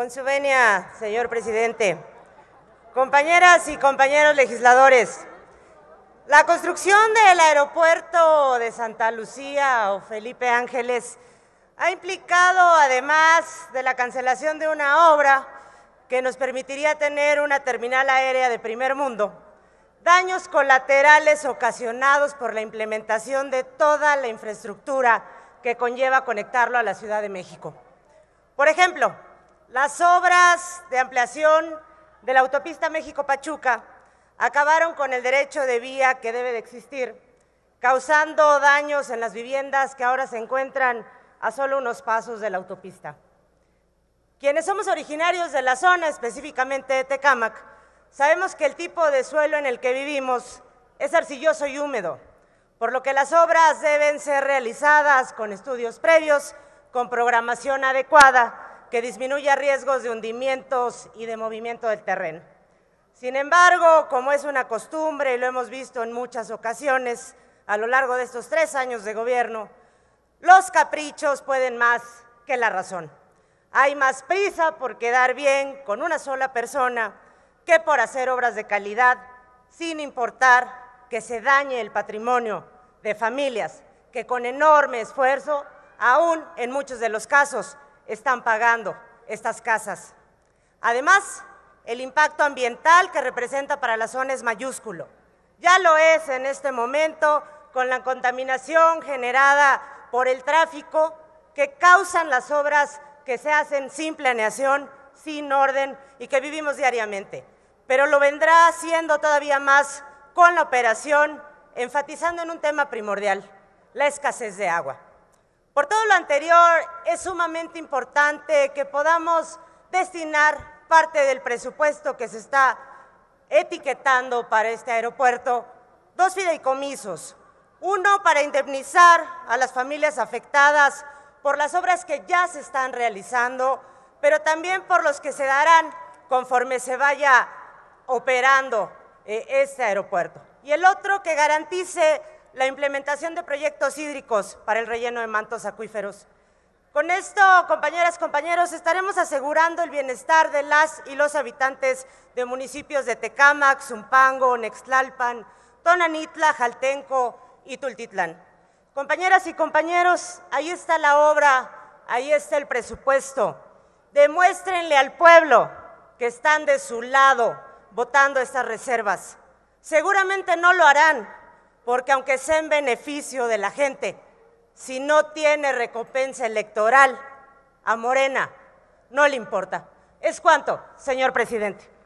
Con su venia, señor presidente. Compañeras y compañeros legisladores, la construcción del aeropuerto de Santa Lucía o Felipe Ángeles ha implicado, además de la cancelación de una obra que nos permitiría tener una terminal aérea de primer mundo, daños colaterales ocasionados por la implementación de toda la infraestructura que conlleva conectarlo a la Ciudad de México. Por ejemplo, las obras de ampliación de la autopista México-Pachuca acabaron con el derecho de vía que debe de existir, causando daños en las viviendas que ahora se encuentran a solo unos pasos de la autopista. Quienes somos originarios de la zona, específicamente de Tecámac, sabemos que el tipo de suelo en el que vivimos es arcilloso y húmedo, por lo que las obras deben ser realizadas con estudios previos, con programación adecuada que disminuya riesgos de hundimientos y de movimiento del terreno. Sin embargo, como es una costumbre y lo hemos visto en muchas ocasiones a lo largo de estos tres años de gobierno, los caprichos pueden más que la razón. Hay más prisa por quedar bien con una sola persona que por hacer obras de calidad, sin importar que se dañe el patrimonio de familias que con enorme esfuerzo, aún en muchos de los casos, están pagando estas casas. Además, el impacto ambiental que representa para la zona es mayúsculo. Ya lo es en este momento con la contaminación generada por el tráfico que causan las obras que se hacen sin planeación, sin orden y que vivimos diariamente. Pero lo vendrá haciendo todavía más con la operación, enfatizando en un tema primordial, la escasez de agua. Por todo lo anterior, es sumamente importante que podamos destinar parte del presupuesto que se está etiquetando para este aeropuerto, dos fideicomisos, uno para indemnizar a las familias afectadas por las obras que ya se están realizando, pero también por los que se darán conforme se vaya operando eh, este aeropuerto. Y el otro que garantice la implementación de proyectos hídricos para el relleno de mantos acuíferos. Con esto, compañeras, compañeros, estaremos asegurando el bienestar de las y los habitantes de municipios de Tecámac, Zumpango, Nextlalpan, Tonanitla, Jaltenco y Tultitlán. Compañeras y compañeros, ahí está la obra, ahí está el presupuesto. Demuéstrenle al pueblo que están de su lado votando estas reservas. Seguramente no lo harán, porque aunque sea en beneficio de la gente, si no tiene recompensa electoral a Morena, no le importa. ¿Es cuánto, señor presidente?